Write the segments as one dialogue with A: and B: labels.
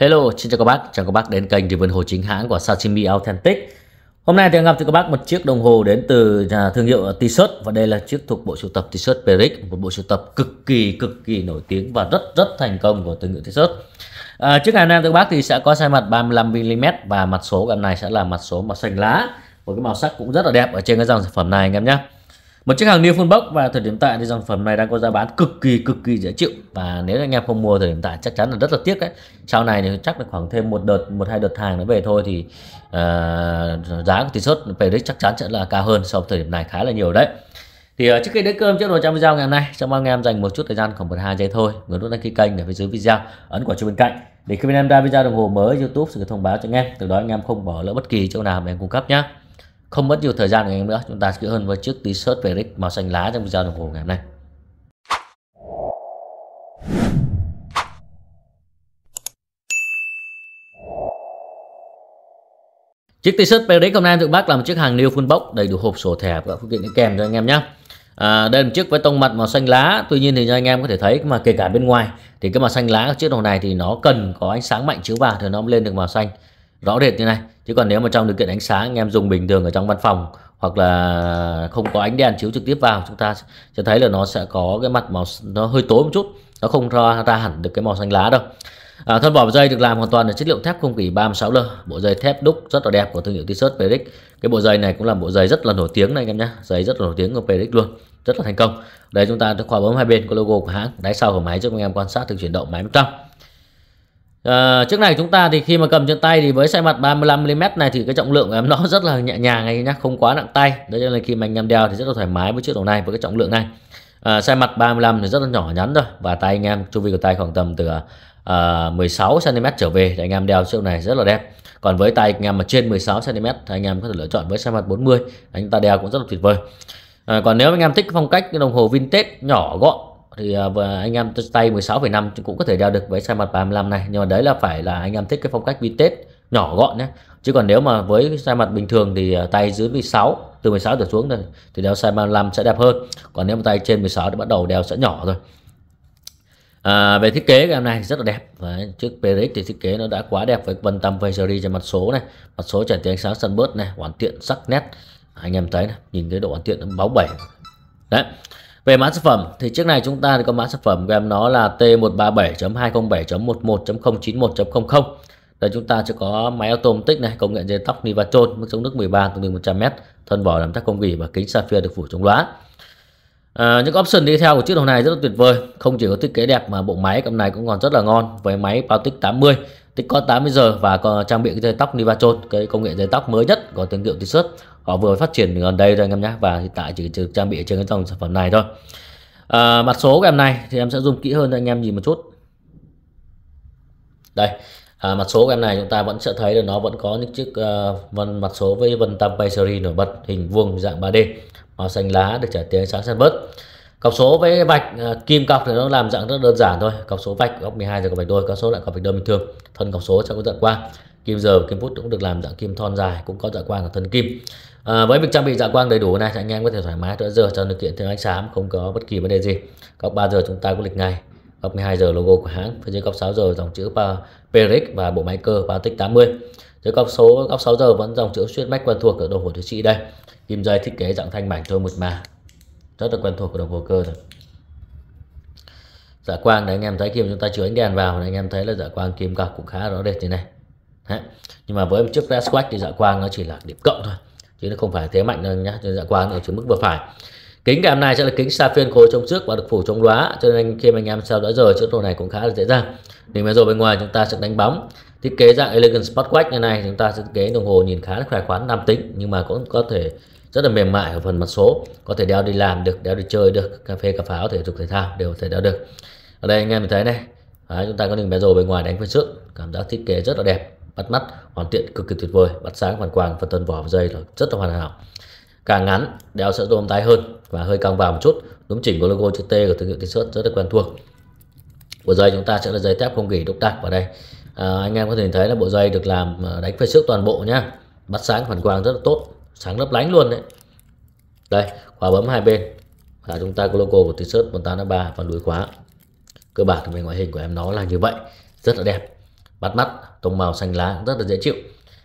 A: Hello, xin chào các bác, chào các bác đến kênh Vân Hồ Chính hãng của Sashimi Authentic Hôm nay thì gặp cho các bác một chiếc đồng hồ đến từ thương hiệu T-shirt Và đây là chiếc thuộc bộ sưu tập T-shirt Peric Một bộ sưu tập cực kỳ cực kỳ nổi tiếng và rất rất thành công của thương hiệu T-shirt à, Chiếc hàng nam các bác thì sẽ có size mặt 35mm Và mặt số gần này sẽ là mặt số màu xanh lá Một cái màu sắc cũng rất là đẹp ở trên cái dòng sản phẩm này anh em nhé một chiếc hàng New Funbox và thời điểm tại thì dòng phẩm này đang có giá bán cực kỳ cực kỳ dễ chịu và nếu anh em không mua thời điểm tại chắc chắn là rất là tiếc đấy sau này thì chắc là khoảng thêm một đợt một hai đợt hàng nó về thôi thì uh, giá của tỷ suất về đấy chắc chắn sẽ là cao hơn so với thời điểm này khá là nhiều đấy thì uh, trước khi đến cơm trước đồ trong video ngày hôm nay trong mong anh em dành một chút thời gian khoảng một hai giây thôi nhấn nút đăng ký kênh ở phía dưới video ấn quả chuông bên cạnh để khi bên em ra video đồng hồ mới youtube sẽ thông báo cho anh em từ đó anh em không bỏ lỡ bất kỳ chỗ nào mà em cung cấp nhé không mất nhiều thời gian của anh em nữa chúng ta sẽ hơn với chiếc t-shirt về rick màu xanh lá trong video đồng hồ ngày hôm nay Chiếc t-shirt Perix hôm nay em tụi bác là một chiếc hàng new full box đầy đủ hộp sổ thẻ và phụ kiện kèm cho anh em nhé. À, đây là một chiếc với tông mặt màu xanh lá tuy nhiên thì cho anh em có thể thấy mà kể cả bên ngoài thì cái màu xanh lá của chiếc đồng này thì nó cần có ánh sáng mạnh chiếu vào thì nó mới lên được màu xanh rõ rệt như này chứ còn nếu mà trong điều kiện ánh sáng anh em dùng bình thường ở trong văn phòng hoặc là không có ánh đèn chiếu trực tiếp vào chúng ta sẽ thấy là nó sẽ có cái mặt màu nó hơi tối một chút nó không ra, ra hẳn được cái màu xanh lá đâu à, thân vỏ dây được làm hoàn toàn là chất liệu thép không gỉ 36L bộ dây thép đúc rất là đẹp của thương hiệu t-shirt Peric cái bộ dây này cũng là bộ dây rất là nổi tiếng này anh em nhé dây rất là nổi tiếng của Peric luôn rất là thành công đây chúng ta sẽ khóa bấm hai bên có logo của hãng đáy sau của máy giúp anh em quan sát được chuyển động máy bên trong À, trước này chúng ta thì khi mà cầm trên tay thì với xoay mặt 35mm này thì cái trọng lượng của em nó rất là nhẹ nhàng anh nhá không quá nặng tay đấy cho nên khi mà anh em đeo thì rất là thoải mái với chiếc đồng này với cái trọng lượng này à, ờ, xoay mặt 35 thì rất là nhỏ nhắn rồi và tay anh em chu vi của tay khoảng tầm từ à, 16 cm trở về để anh em đeo chiếc này rất là đẹp còn với tay anh em mà trên 16 cm thì anh em có thể lựa chọn với xoay mặt 40 anh ta đeo cũng rất là tuyệt vời à, còn nếu anh em thích phong cách cái đồng hồ vintage nhỏ gọn thì à, anh em tay 16,5 cũng có thể đeo được với size mặt 35 này nhưng mà đấy là phải là anh em thích cái phong cách vintage nhỏ gọn nhé chứ còn nếu mà với size mặt bình thường thì à, tay dưới 16 từ 16 trở xuống rồi thì đeo size 35 sẽ đẹp hơn còn nếu mà tay trên 16 thì bắt đầu đeo sẽ nhỏ rồi à, về thiết kế cái em này rất là đẹp Đấy, trước PRX thì thiết kế nó đã quá đẹp với vân tâm vây series trên mặt số này mặt số trải tia ánh sáng sân bớt này hoàn thiện sắc nét anh em thấy này, nhìn cái độ hoàn thiện nó báo bảy đấy về mã sản phẩm thì chiếc này chúng ta thì có mã sản phẩm của em nó là T137.207.11.091.00 Đây chúng ta sẽ có máy automatic này, công nghệ dây tóc trôn mức chống nước 13 tương đương 100m, thân vỏ làm chắc công nghỉ và kính sapphire được phủ chống lóa À, những option đi theo của chiếc đồng này rất là tuyệt vời, không chỉ có thiết kế đẹp mà bộ máy cầm này cũng còn rất là ngon với máy Pautic 80 Tikon 80 giờ và còn trang bị cái dây tóc Nivachon, cái công nghệ dây tóc mới nhất có thương hiệu T-shirt. Họ vừa phát triển gần đây thôi anh em nhé và hiện tại chỉ được trang bị trên cái dòng sản phẩm này thôi. À, mặt số của em này thì em sẽ zoom kỹ hơn cho anh em nhìn một chút. Đây, à, mặt số của em này chúng ta vẫn sẽ thấy là nó vẫn có những chiếc uh, vân mặt số với vân tam pastry nổi bật hình vuông dạng 3D màu xanh lá được trả tiền sáng sân bớt cọc số với vạch ờ, kim cọc thì nó làm dạng rất đơn giản thôi cọc số vạch góc 12 giờ cọc vạch đôi cọc số lại cọc vạch đơn bình thường thân cọc số sẽ có dạng quang kim giờ kim phút cũng được làm dạng kim thon dài cũng có dạng quang là thân kim à, với việc trang bị dạng quang đầy đủ này thì anh em có thể thoải mái tựa giờ cho điều kiện theo ánh sáng không có bất kỳ vấn đề gì góc 3 giờ chúng ta có lịch ngày góc 12 giờ logo của hãng phía dưới góc 6 giờ dòng chữ Perix và bộ máy cơ Patek 80 dưới góc số góc 6 giờ vẫn dòng chữ xuyên mách quen thuộc ở đồ hồ tiến trị đây kim dây thiết kế dạng thanh mảnh thôi một mà rất là quen thuộc của đồng hồ cơ rồi dạ quang đấy anh em thấy kim chúng ta chiếu ánh đèn vào thì anh em thấy là dạ quang kim cọc cũng khá rõ rệt thế này Đấy. nhưng mà với một chiếc red thì dạ quang nó chỉ là điểm cộng thôi chứ nó không phải thế mạnh đâu nhá cho dạ quang ở chỉ mức vừa phải kính ngày hôm nay sẽ là kính sapphire khối trong trước và được phủ chống lóa cho nên khi mà anh em sao đã rồi chiếc đồ này cũng khá là dễ dàng thì máy rồi bên ngoài chúng ta sẽ đánh bóng thiết kế dạng elegant sport như này chúng ta sẽ thiết kế đồng hồ nhìn khá là khỏe khoắn nam tính nhưng mà cũng có thể rất là mềm mại ở phần mặt số có thể đeo đi làm được đeo đi chơi được cà phê cà pháo thể dục thể thao đều có thể đeo được ở đây anh em mình thấy này Đấy, chúng ta có đường bé rồ bên ngoài đánh phân sức cảm giác thiết kế rất là đẹp bắt mắt hoàn thiện cực kỳ tuyệt vời bắt sáng hoàn quàng phần thân vỏ và dây là rất là hoàn hảo càng ngắn đeo sẽ tôm tay hơn và hơi căng vào một chút đúng chỉnh của logo chữ T của thương hiệu t-shirt rất là quen thuộc bộ dây chúng ta sẽ là dây thép không gỉ đúc đặc vào đây à, anh em có thể thấy là bộ dây được làm à, đánh phê sức toàn bộ nhá bắt sáng hoàn quang rất là tốt sáng lấp lánh luôn đấy đây khóa bấm hai bên là chúng ta có logo của t-shirt 1853 và đuôi khóa cơ bản thì về ngoại hình của em nó là như vậy rất là đẹp bắt mắt tông màu xanh lá rất là dễ chịu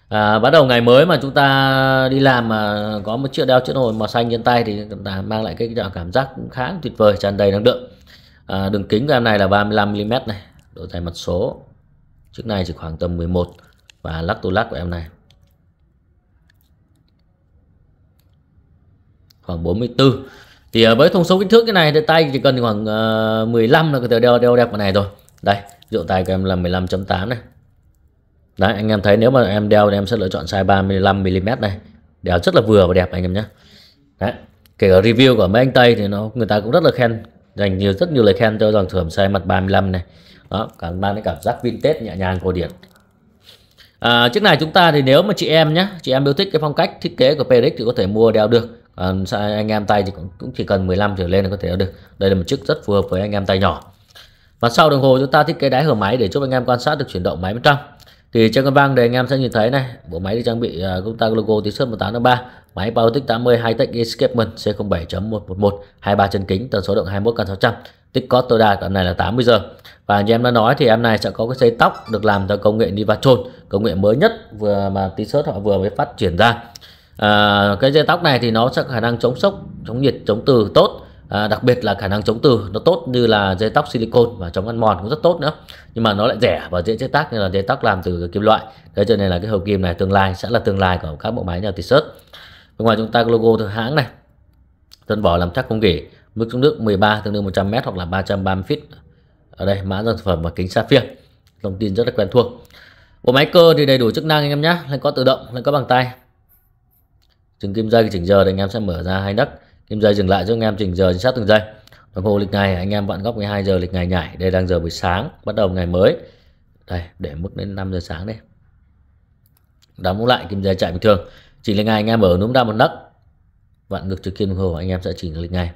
A: à, bắt đầu ngày mới mà chúng ta đi làm mà có một chiếc đeo chiếc hồi màu xanh trên tay thì chúng ta mang lại cái cảm giác khá tuyệt vời tràn đầy năng lượng à, đường kính của em này là 35 mm này độ dày mặt số chiếc này chỉ khoảng tầm 11 và lắc tu lắc của em này khoảng 44 thì ờ, với thông số kích thước cái này thì tay chỉ cần khoảng 15 ờ, là có thể đeo đeo đẹp cái này rồi đây rượu tay của em là 15.8 này đấy anh em thấy nếu mà em đeo thì em sẽ lựa chọn size 35 mm này đeo rất là vừa và đẹp anh em nhé đấy kể cả review của mấy anh Tây thì nó người ta cũng rất là khen dành nhiều rất nhiều lời khen cho dòng thưởng size mặt 35 này đó cảm mang cái cảm giác vintage nhẹ nhàng cổ điển à, chiếc này chúng ta thì nếu mà chị em nhé chị em yêu thích cái phong cách thiết kế của Perix thì có thể mua đeo được à, anh em tay thì cũng, cũng chỉ cần 15 trở lên là có thể được đây là một chiếc rất phù hợp với anh em tay nhỏ và sau đồng hồ chúng ta thiết kế đáy hở máy để giúp anh em quan sát được chuyển động máy bên trong thì trên con băng thì anh em sẽ nhìn thấy này bộ máy được trang bị uh, ờ, chúng ta logo T-shirt 1853 máy Bautic 80 Hightech Escapement C07.111 23 chân kính tần số động 21 căn 600 tích có tối đa đoạn này là 80 giờ và như em đã nói thì em này sẽ có cái dây tóc được làm theo công nghệ Nivatron công nghệ mới nhất vừa mà T-shirt họ vừa mới phát triển ra à, cái dây tóc này thì nó sẽ khả năng chống sốc chống nhiệt chống từ tốt à, đặc biệt là khả năng chống từ nó tốt như là dây tóc silicon và chống ăn mòn cũng rất tốt nữa nhưng mà nó lại rẻ và dễ chế tác như là dây tóc làm từ kim loại thế cho nên là cái hộp kim này tương lai sẽ là tương lai của các bộ máy nhà tỉ sớt bên ngoài chúng ta có logo thương hãng này thân vỏ làm chắc không gỉ mức chống nước 13 tương đương 100 m hoặc là 330 feet ở đây mã sản phẩm và kính sapphire thông tin rất là quen thuộc bộ máy cơ thì đầy đủ chức năng anh em nhé lên có tự động lên có bằng tay chừng kim dây chỉnh giờ thì anh em sẽ mở ra hai nấc kim dây dừng lại giúp anh em chỉnh giờ chính xác từng giây đồng hồ lịch ngày anh em vặn góc 12 giờ lịch ngày nhảy đây đang giờ buổi sáng bắt đầu ngày mới đây để mức đến 5 giờ sáng đây đóng lại kim dây chạy bình thường chỉnh lịch ngày anh em mở núm ra một nấc vặn ngược trực kim đồng hồ anh em sẽ chỉnh lịch ngày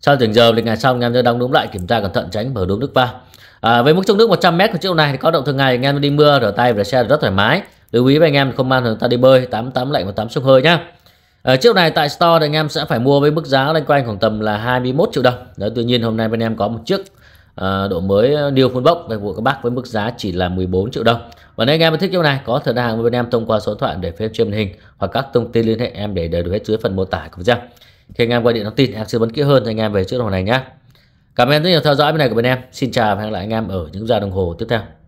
A: sau chỉnh giờ lịch ngày sau anh em sẽ đóng núm lại kiểm tra cẩn thận tránh mở đúng nước vào à, với mức trong nước 100 m của chiếc này thì có động thường ngày anh em đi mưa rửa tay và xe rất thoải mái lưu ý với anh em không mang thường ta đi bơi 88 lạnh và 8 xúc hơi nhá ở ờ, chiếc này tại store thì anh em sẽ phải mua với mức giá loanh quanh khoảng tầm là 21 triệu đồng đó tuy nhiên hôm nay bên em có một chiếc À, độ mới New Full Box về vụ các bác với mức giá chỉ là 14 triệu đồng và nếu anh em thích chiếc này có thể đặt hàng bên em thông qua số điện thoại để phép trên hình hoặc các thông tin liên hệ em để đầy đủ hết dưới phần mô tả của video khi anh em gọi điện thông tin em sẽ vấn kỹ hơn cho anh em về chiếc đồng hồ này nhé cảm ơn rất nhiều theo dõi bên này của bên em xin chào và hẹn gặp lại anh em ở những giờ đồng hồ tiếp theo